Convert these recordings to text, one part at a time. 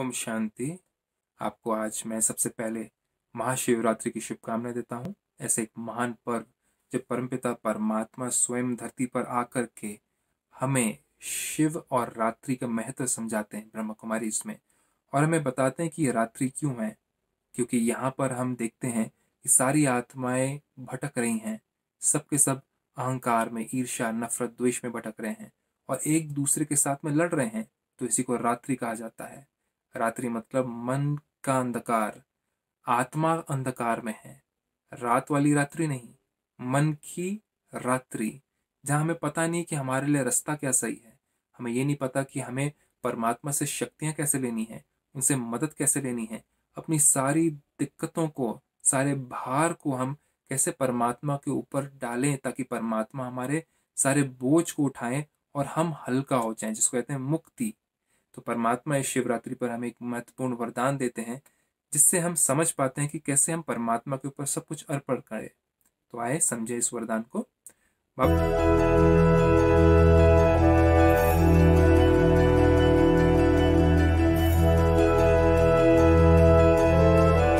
ओम शांति आपको आज मैं सबसे पहले महाशिवरात्रि की शुभकामनाएं देता हूँ ऐसे एक महान पर्व जब परमपिता परमात्मा स्वयं धरती पर आकर के हमें शिव और रात्रि का महत्व समझाते हैं ब्रह्म कुमारी इसमें और हमें बताते हैं कि ये रात्रि क्यों है क्योंकि यहाँ पर हम देखते हैं कि सारी आत्माएं भटक रही हैं सबके सब अहंकार में ईर्षा नफरत द्वेष में भटक रहे हैं और एक दूसरे के साथ में लड़ रहे हैं तो इसी को रात्रि कहा जाता है रात्रि मतलब मन का अंधकार आत्मा अंधकार में है रात वाली रात्रि नहीं मन की रात्रि जहाँ हमें पता नहीं कि हमारे लिए रास्ता क्या सही है हमें ये नहीं पता कि हमें परमात्मा से शक्तियाँ कैसे लेनी है उनसे मदद कैसे लेनी है अपनी सारी दिक्कतों को सारे भार को हम कैसे परमात्मा के ऊपर डालें ताकि परमात्मा हमारे सारे बोझ को उठाएं और हम हल्का हो जाएं जिसको कहते हैं मुक्ति तो परमात्मा इस शिवरात्रि पर हमें एक महत्वपूर्ण वरदान देते हैं जिससे हम समझ पाते हैं कि कैसे हम परमात्मा के ऊपर सब कुछ अर्पण करें तो आए समझे इस वरदान को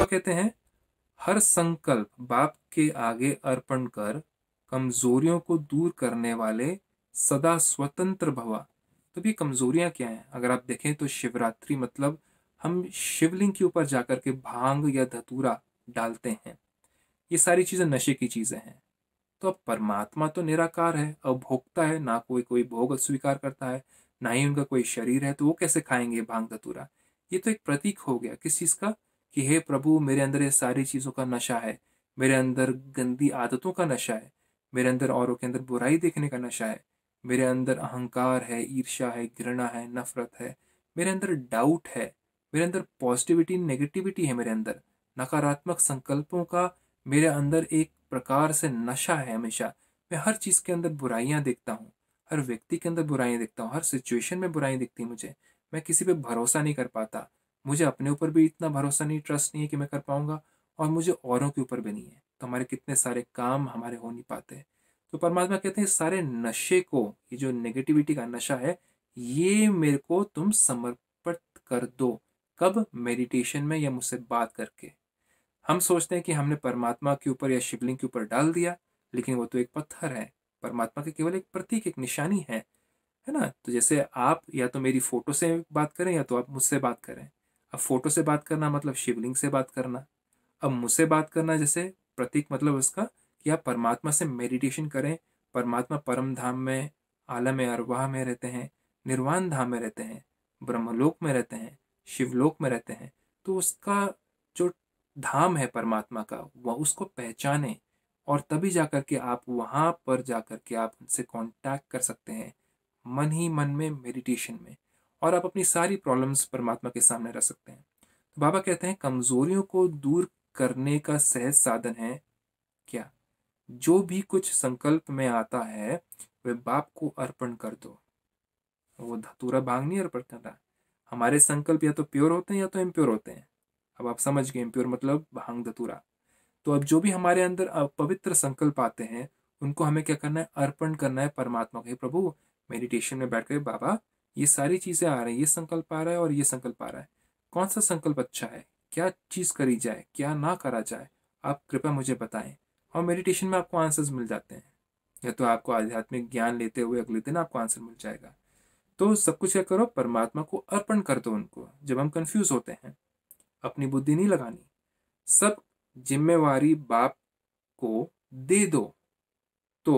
तो कहते हैं हर संकल्प बाप के आगे अर्पण कर कमजोरियों को दूर करने वाले सदा स्वतंत्र भवा तो ये कमजोरियां क्या हैं अगर आप देखें तो शिवरात्रि मतलब हम शिवलिंग के ऊपर जाकर के भांग या धतूरा डालते हैं ये सारी चीज़ें नशे की चीज़ें हैं तो अब परमात्मा तो निराकार है अब भोगता है ना कोई कोई भोग स्वीकार करता है ना ही उनका कोई शरीर है तो वो कैसे खाएंगे भांग धतूरा ये तो एक प्रतीक हो गया किस चीज़ का कि हे प्रभु मेरे अंदर ये सारी चीज़ों का नशा है मेरे अंदर गंदी आदतों का नशा है मेरे अंदर औरों के अंदर बुराई देखने का नशा है मेरे अंदर अहंकार है ईर्षा है घृणा है नफरत है मेरे अंदर डाउट है मेरे अंदर पॉजिटिविटी नेगेटिविटी है मेरे अंदर नकारात्मक संकल्पों का मेरे अंदर एक प्रकार से नशा है हमेशा मैं हर चीज़ के अंदर बुराइयाँ देखता हूँ हर व्यक्ति के अंदर बुराइयाँ देखता हूँ हर सिचुएशन में बुराइयाँ दिखती मुझे मैं किसी पे भरोसा नहीं कर पाता मुझे अपने ऊपर भी इतना भरोसा नहीं ट्रस्ट नहीं है कि मैं कर पाऊंगा और मुझे औरों के ऊपर भी नहीं है तो हमारे कितने सारे काम हमारे हो नहीं पाते तो परमात्मा कहते हैं सारे नशे को ये जो नेगेटिविटी का नशा है ये मेरे को तुम समर्पित कर दो कब मेडिटेशन में या मुझसे बात करके हम सोचते हैं कि हमने परमात्मा के ऊपर या शिवलिंग के ऊपर डाल दिया लेकिन वो तो एक पत्थर है परमात्मा के केवल एक प्रतीक एक निशानी है है ना तो जैसे आप या तो मेरी फोटो से बात करें या तो आप मुझसे बात करें अब फोटो से बात करना मतलब शिवलिंग से बात करना अब मुझसे बात करना जैसे प्रतीक मतलब उसका कि आप परमात्मा से मेडिटेशन करें परमात्मा परम धाम में आलम अरवाह में रहते हैं निर्वाण धाम में रहते हैं ब्रह्मलोक में रहते हैं शिवलोक में रहते हैं तो उसका जो धाम है परमात्मा का वह उसको पहचाने और तभी जा कर के आप वहाँ पर जा कर के आप उनसे कांटेक्ट कर सकते हैं मन ही मन में मेडिटेशन में और आप अपनी सारी प्रॉब्लम्स परमात्मा के सामने रख सकते हैं तो बाबा कहते हैं कमज़ोरियों को दूर करने का सहज साधन है जो भी कुछ संकल्प में आता है वे बाप को अर्पण कर दो वो धतूरा भांग नहीं अर्पण करना हमारे संकल्प या तो प्योर होते हैं या तो इम्प्योर होते हैं अब आप समझ गए इम्प्योर मतलब भांग धतूरा तो अब जो भी हमारे अंदर पवित्र संकल्प आते हैं उनको हमें क्या करना है अर्पण करना है परमात्मा को प्रभु मेडिटेशन में बैठ कर बाबा ये सारी चीज़ें आ रही है ये संकल्प आ रहा है और ये संकल्प आ रहा है कौन सा संकल्प अच्छा है क्या चीज़ करी जाए क्या ना करा जाए आप कृपया मुझे बताएं और मेडिटेशन में आपको आंसर्स मिल जाते हैं या तो आपको आध्यात्मिक ज्ञान लेते हुए अगले दिन आपको आंसर मिल जाएगा तो सब कुछ क्या करो परमात्मा को अर्पण कर दो उनको जब हम कंफ्यूज होते हैं अपनी बुद्धि नहीं लगानी सब जिम्मेवारी बाप को दे दो तो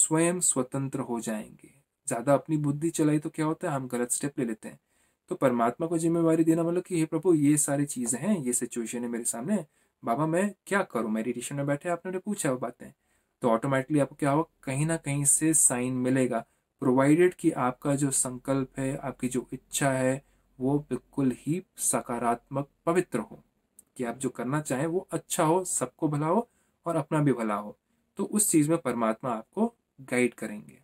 स्वयं स्वतंत्र हो जाएंगे ज़्यादा अपनी बुद्धि चलाई तो क्या होता है हम गलत स्टेप ले लेते हैं तो परमात्मा को जिम्मेवारी देना मतलब कि हे प्रभु ये सारी चीज़ें हैं ये सिचुएशन है मेरे सामने बाबा मैं क्या करूँ मेडिटेशन में बैठे आपने उन्हें पूछा वो बातें तो ऑटोमेटिकली आपको क्या होगा कहीं ना कहीं से साइन मिलेगा प्रोवाइडेड कि आपका जो संकल्प है आपकी जो इच्छा है वो बिल्कुल ही सकारात्मक पवित्र हो कि आप जो करना चाहें वो अच्छा हो सबको भला हो और अपना भी भला हो तो उस चीज़ में परमात्मा आपको गाइड करेंगे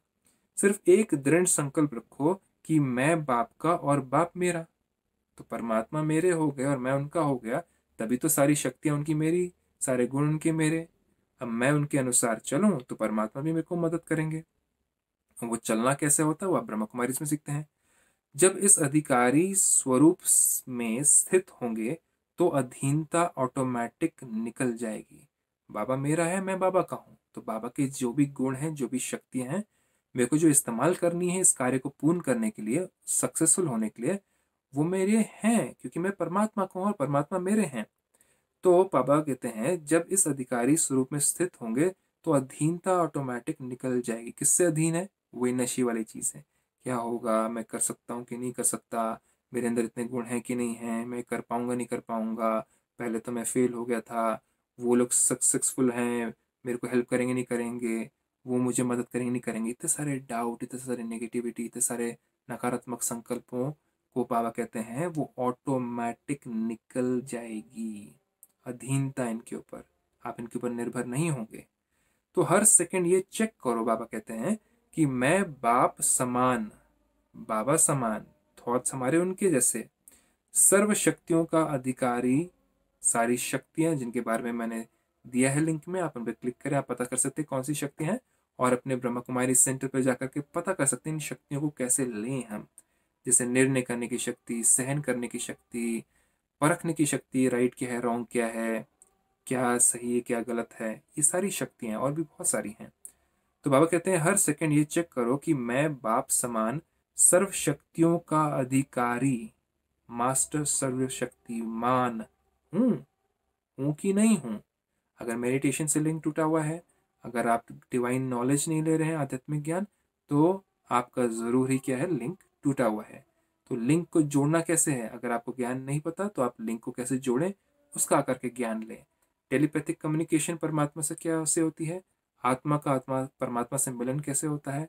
सिर्फ एक दृढ़ संकल्प रखो कि मैं बाप का और बाप मेरा तो परमात्मा मेरे हो गए और मैं उनका हो गया तभी तो सारी शक्तियां उनकी मेरी सारे गुण उनके मेरे अब मैं उनके अनुसार चलूं तो परमात्मा भी मेरे को मदद करेंगे वो चलना कैसे होता है वो ब्रह्म कुमारी इसमें सीखते हैं जब इस अधिकारी स्वरूप में स्थित होंगे तो अधीनता ऑटोमेटिक निकल जाएगी बाबा मेरा है मैं बाबा का हूं तो बाबा के जो भी गुण हैं जो भी शक्तियां हैं मेरे को जो इस्तेमाल करनी है इस कार्य को पूर्ण करने के लिए सक्सेसफुल होने के लिए वो मेरे हैं क्योंकि मैं परमात्मा को और परमात्मा मेरे हैं तो पापा कहते हैं जब इस अधिकारी स्वरूप में स्थित होंगे तो अधीनता ऑटोमेटिक निकल जाएगी किससे अधीन है वही नशे वाली चीज़ है क्या होगा मैं कर सकता हूँ कि नहीं कर सकता मेरे अंदर इतने गुण हैं कि नहीं हैं मैं कर पाऊँगा नहीं कर पाऊँगा पहले तो मैं फेल हो गया था वो लोग सक्सेसफुल हैं मेरे को हेल्प करेंगे नहीं करेंगे वो मुझे मदद करेंगे नहीं करेंगे इतने सारे डाउट इतने सारे नेगेटिविटी इतने सारे नकारात्मक संकल्पों को बाबा कहते हैं वो ऑटोमेटिक निकल जाएगी अधीनता इनके ऊपर आप इनके ऊपर निर्भर नहीं होंगे तो हर सेकंड ये चेक करो बाबा कहते हैं कि मैं बाप समान बाबा समान थॉट्स हमारे उनके जैसे सर्व शक्तियों का अधिकारी सारी शक्तियां जिनके बारे में मैंने दिया है लिंक में आप उन पर क्लिक करें आप पता कर सकते हैं कौन सी शक्तियां हैं और अपने ब्रह्म कुमारी सेंटर पर जाकर के पता कर सकते हैं इन शक्तियों को कैसे लें हम जैसे निर्णय करने की शक्ति सहन करने की शक्ति परखने की शक्ति राइट क्या है रॉन्ग क्या है क्या सही है क्या गलत है ये सारी शक्तियाँ और भी बहुत सारी हैं तो बाबा कहते हैं हर सेकंड ये चेक करो कि मैं बाप समान सर्व शक्तियों का अधिकारी मास्टर सर्वशक्तिमान हूँ हूँ कि नहीं हूँ अगर मेडिटेशन से लिंक टूटा हुआ है अगर आप डिवाइन नॉलेज नहीं ले रहे हैं आध्यात्मिक ज्ञान तो आपका जरूरी क्या है लिंक टूटा हुआ है तो लिंक को जोड़ना कैसे है अगर आपको ज्ञान नहीं पता तो आप लिंक को कैसे जोड़ें उसका आकर के ज्ञान लें टेलीपैथिक कम्युनिकेशन परमात्मा से क्या से होती है आत्मा का आत्मा परमात्मा से मिलन कैसे होता है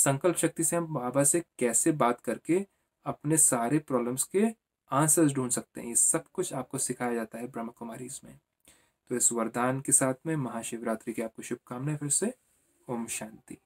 संकल्प शक्ति से हम बाबा से कैसे बात करके अपने सारे प्रॉब्लम्स के आंसर्स ढूंढ सकते हैं ये सब कुछ आपको सिखाया जाता है ब्रह्म कुमारी इसमें तो इस वरदान के साथ में महाशिवरात्रि की आपको शुभकामनाएं फिर से ओम शांति